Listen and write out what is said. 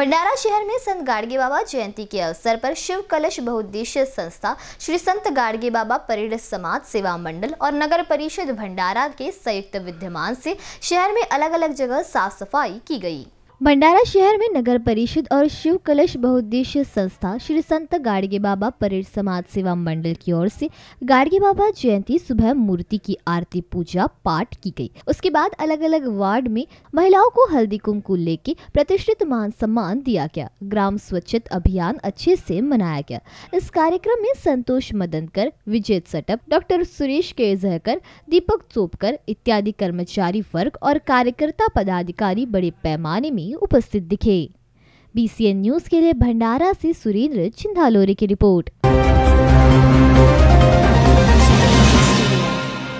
भंडारा शहर में संत गाड़गे बाबा जयंती के अवसर पर शिव कलश बहुद्देश्य संस्था श्री संत गाड़गे बाबा परिड समाज सेवा मंडल और नगर परिषद भंडारा के संयुक्त विद्यमान से शहर में अलग अलग जगह साफ सफाई की गई भंडारा शहर में नगर परिषद और शिव कलश बहुद्देश्य संस्था श्री संत गाड़गे बाबा परेड समाज सेवा मंडल की ओर से गाड़गे बाबा जयंती सुबह मूर्ति की आरती पूजा पाठ की गई उसके बाद अलग अलग वार्ड में महिलाओं को हल्दी कुमकु लेके प्रतिष्ठित मान सम्मान दिया गया ग्राम स्वच्छत अभियान अच्छे से मनाया गया इस कार्यक्रम में संतोष मदनकर विजय सटप डॉक्टर सुरेश के जहकर दीपक चोपकर इत्यादि कर्मचारी वर्ग और कार्यकर्ता पदाधिकारी बड़े पैमाने में अधिकारी उपस्थित दिखे बीसीएन न्यूज के लिए भंडारा से सुरेंद्र चिंधालोरे की रिपोर्ट